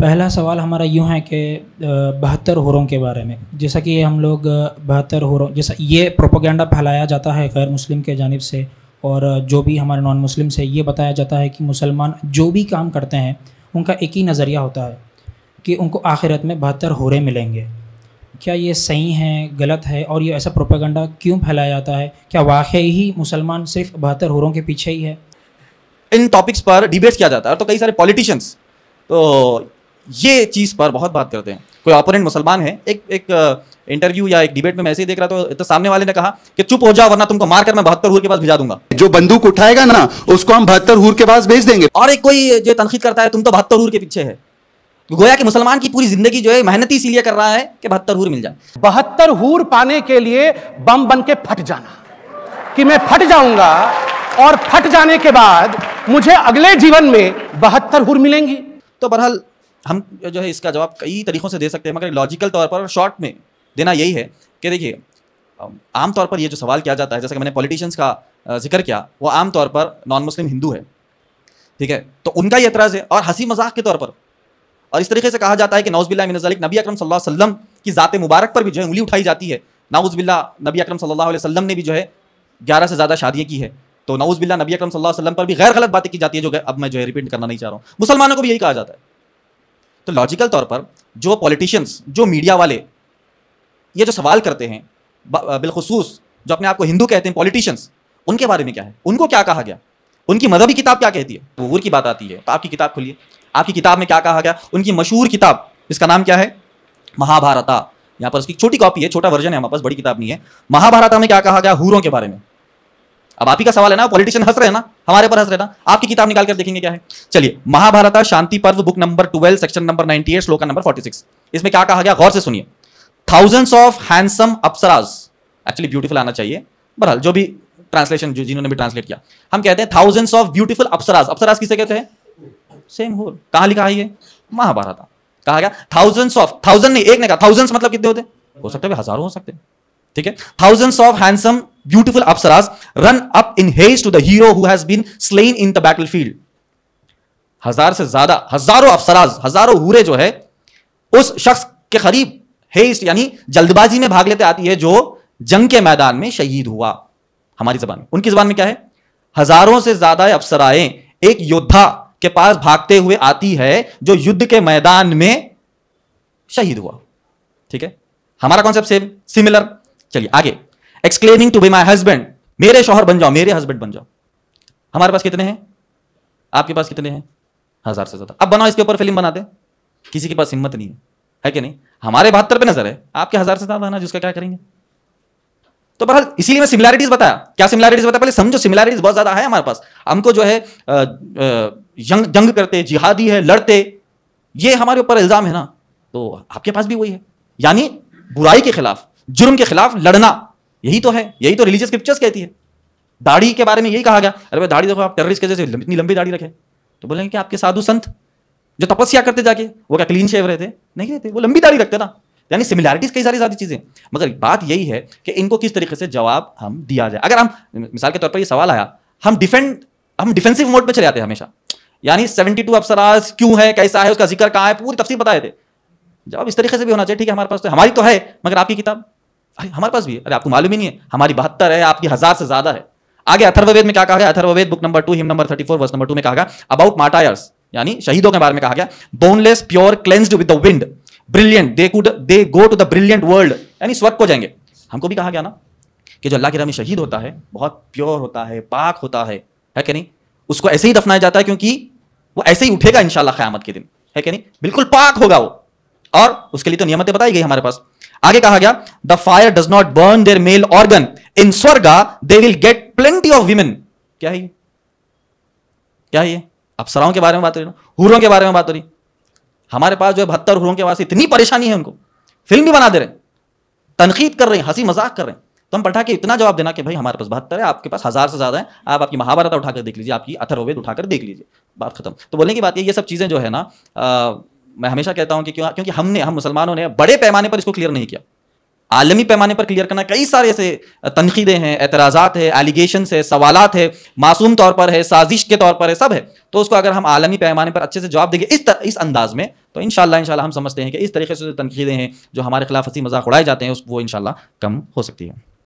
पहला सवाल हमारा यूँ है कि बहत्तर हुरों के बारे में जैसा कि हम लोग बहत्तर हुरों जैसा ये प्रोपोगंडा फैलाया जाता है गैर मुस्लिम के जानब से और जो भी हमारे नॉन मुस्लिम से ये बताया जाता है कि मुसलमान जो भी काम करते हैं उनका एक ही नज़रिया होता है कि उनको आखिरत में बहत्तर हुरे मिलेंगे क्या ये सही है गलत है और ये ऐसा प्रोपागंडा क्यों फैलाया जाता है क्या वाकई ही मुसलमान सिर्फ बहत्तर हुरों के पीछे ही है इन टॉपिक्स पर डिबेट किया जाता है तो कई सारे पॉलिटिशियंस तो ये चीज़ पर बहुत बात करते हैं कोई ऑपोनेंट मुसलमान है एक एक इंटरव्यू या एक डिबेट में मैं ऐसे ही देख रहा था तो सामने वाले ने कहा कि चुप हो जाओ वरना तुमको मारकर मैं बहत्तर हूर के पास भेजा दूंगा जो बंदूक उठाएगा ना उसको हम बहत्तर हूर के पास भेज देंगे और एक कोई जो तनखीद करता है तुम तो बहत्तर हूर के पीछे है गोया कि मुसलमान की पूरी जिंदगी जो है मेहनत इसीलिए कर रहा है कि बहत्तर हूर मिल जाए बहत्तर हूर पाने के लिए बम बन के फट जाना कि मैं फट जाऊंगा और फट जाने के बाद मुझे अगले जीवन में बहत्तर हूर मिलेंगी तो बहरहाल हम जो है इसका जवाब कई तरीक़ों से दे सकते हैं मगर लॉजिकल तौर पर शॉर्ट में देना यही है कि देखिए आमतौर पर ये जो सवाल किया जाता है जैसे कि मैंने पॉलिटिशियंस का जिक्र किया वो आमतौर पर नॉन मुस्लिम हिंदू है ठीक है तो उनका ये एतराज़ है और हंसी मजाक के तौर पर और इस तरीके से कहा जाता है कि नौजबिल्ला मिनजालिक नबी अकरम सल्लल्लाहु अलैहि वसल्लम की ज़ात मुबारक पर भी जो है उंगली उठाई जाती है नाउज़बिल्ला नबी अकरम सल्लल्लाहु अलैहि वसल्लम ने भी जो है ग्यारह से ज़्यादा शादियाँ की है तो नाउज़बिल्ला नबी अकरम सल्लल्लाहु अलैहि वसल्लम पर भी गैर गलत बातें की जाती है जो अब मैं जो है रिपीट करना नहीं चाह रहा हूँ मुसलमानों को भी यही कहा जाता है तो लॉजिकल तौर पर जो पॉलिटिशियंस जो मीडिया वाले ये जो सवाल करते हैं बिलखसूस जो अपने आप को हिंदू कहते हैं पॉलिटिशियंस उनके बारे में क्या है उनको क्या कहा गया उनकी मजहबी किताब क्या कहती है वबूर की बात आती है तो आपकी किताब खुलिए आपकी किताब में क्या कहा गया उनकी मशहूर किताब इसका नाम क्या है महाभारता यहाँ पर उसकी छोटी कॉपी है छोटा वर्जन है हमारे पास बड़ी किताब नहीं है महाभारता में क्या कहा गया हूरों के बारे में अब आप ही का सवाल है ना पॉलिटिशियन हंस रहे हैं ना हमारे पर हंस रहे ना आपकी किताब निकाल कर देखेंगे क्या है चलिए Mahabharat Shanti Parva book number twelve section number ninety eight श्लोका नंबर फोर्टी सिक्स इसमें क्या कहा गया गौर से सुनिए thousands of handsome apsaras actually beautiful आना चाहिए बरहाल जो भी ट्रांसलेशन जो जिन्होंने भी ट्रांसलेट किया हम कहते हैं thousands of beautiful apsaras apsaras किसे कहते हैं सेम होल कहा लिखा है ये महाभारत कहा गया थाउजेंड्स ऑफ थाउजेंड नहीं एक ने कहा थाउजेंड्स मतलब कितने होते हो सकते है हजारों हो सकते हैं ठीक है thousands of handsome beautiful apsaras run up in haste to the hero who has been slain in the battlefield. हजार से ज्यादा हजारों अफसराज हजारों हूरे जो है उस शख्स के करीब हेस्ट यानी जल्दबाजी में भाग लेते आती है जो जंग के मैदान में शहीद हुआ हमारी जबान में उनकी जबान में क्या है हजारों से ज्यादा अफसराए एक योद्धा के पास भागते हुए आती है जो युद्ध के मैदान में शहीद हुआ ठीक है हमारा कॉन्सेप्ट सेम सिमिलर चलिए आगे exclaiming to be my husband मेरे शोहर बन जाओ मेरे हस्बैंड बन जाओ हमारे पास कितने हैं आपके पास कितने हैं हजार से ज्यादा अब बनाओ इसके ऊपर फिल्म बना दे किसी के पास हिम्मत नहीं है है कि नहीं हमारे बहत्तर पे नजर है आपके हजार से ज्यादा है ना जिसका क्या करेंगे तो बहरहाल इसीलिए मैं सिमिलैरिटीज बताया क्या सिमिलैरिटीज बताया पहले समझो सिमिलैरिटीज बहुत ज्यादा है हमारे पास हमको जो है जंग जंग करते जिहादी है लड़ते ये हमारे ऊपर इल्जाम है ना तो आपके पास भी वही है यानी बुराई के खिलाफ जुर्म के खिलाफ लड़ना यही तो है यही तो रिलीजियस स्क्रिप्चर्स कहती है दाढ़ी के बारे में यही कहा गया अरे भाई दाढ़ी देखो आप टेररिस्ट कैसे इतनी लंबी दाढ़ी रखें तो बोलेंगे कि आपके साधु संत जो तपस्या करते जाके वो क्या क्लीन शेव रहते नहीं रहते वो लंबी दाढ़ी रखते ना यानी सिमिलैरिटीज कई सारी सारी चीजें मगर बात यही है कि इनको किस तरीके से जवाब हम दिया जाए अगर हम मिसाल के तौर पर ये सवाल आया हम डिफेंड हम डिफेंसिव मोड पर चले जाते हैं हमेशा यानी सेवेंटी टू अफसराज क्यों है कैसा है उसका जिक्र कहाँ है पूरी तफसील बताए थे जवाब इस तरीके से भी होना चाहिए ठीक है हमारे पास तो हमारी तो है मगर आपकी किताब हमारे पास भी है अरे आपको मालूम ही नहीं है हमारी बहत्तर है आपकी हजार से ज्यादा है आगे अथर्ववेद में क्या कहा गया Atharvaveda book number two hymn number thirty four verse number two में कहा गया अबाउट माटायर्स यानी शहीदों के बारे में कहा गया boneless pure cleansed with the wind brilliant they could they go to the brilliant world यानी स्वर्ग को जाएंगे हमको भी कहा गया ना कि जो अल्लाह के रामी शहीद होता है बहुत प्योर होता है पाक होता है है कि नहीं उसको ऐसे ही दफनाया जाता है क्योंकि वो ऐसे ही उठेगा इंशाल्लाह क़यामत के दिन है कि नहीं बिल्कुल पाक होगा वो और उसके लिए तो नियमतें बताई गई हमारे पास आगे कहा गया the fire does not burn their male organ in Swarga they will get plenty of women क्या है ये क्या है ये सराओं के बारे में बात हो रही ना हुरों के बारे में बात हो रही हमारे पास जो है बहत्तर हुरों के वास्ते इतनी परेशानी है उनको फिल्म भी बना दे रहे तनकीद कर रहे हैं हंसी मजाक कर रहे हैं तो हम पढ़ा के इतना जवाब देना कि भाई हमारे पास बहत्तर है आपके पास हजार से ज्यादा है आप आपकी महाभारत उठाकर देख लीजिए आपकी अथर्ववेद उठाकर देख लीजिए बात खत्म तो बोलने की बात ये ये सब चीजें जो है ना मैं हमेशा कहता हूं कि क्यों क्योंकि हमने हम मुसलमानों ने बड़े पैमाने पर इसको क्लियर नहीं किया आलमी पैमाने पर क्लियर करना कई सारे ऐसे तनखीदें हैं एतराज़ात है एलिगेशन है सवालत है मासूम तौर पर है साजिश के तौर पर है सब है तो उसको अगर हम आलमी पैमाने पर अच्छे से जवाब देंगे इस इस अंदाज में तो इन शाला हम समझते हैं कि इस तरीके से जो तनखीदें हैं जो हमारे खिलाफ हंसी मजाक उड़ाए जाते हैं वो इनशाला कम हो सकती है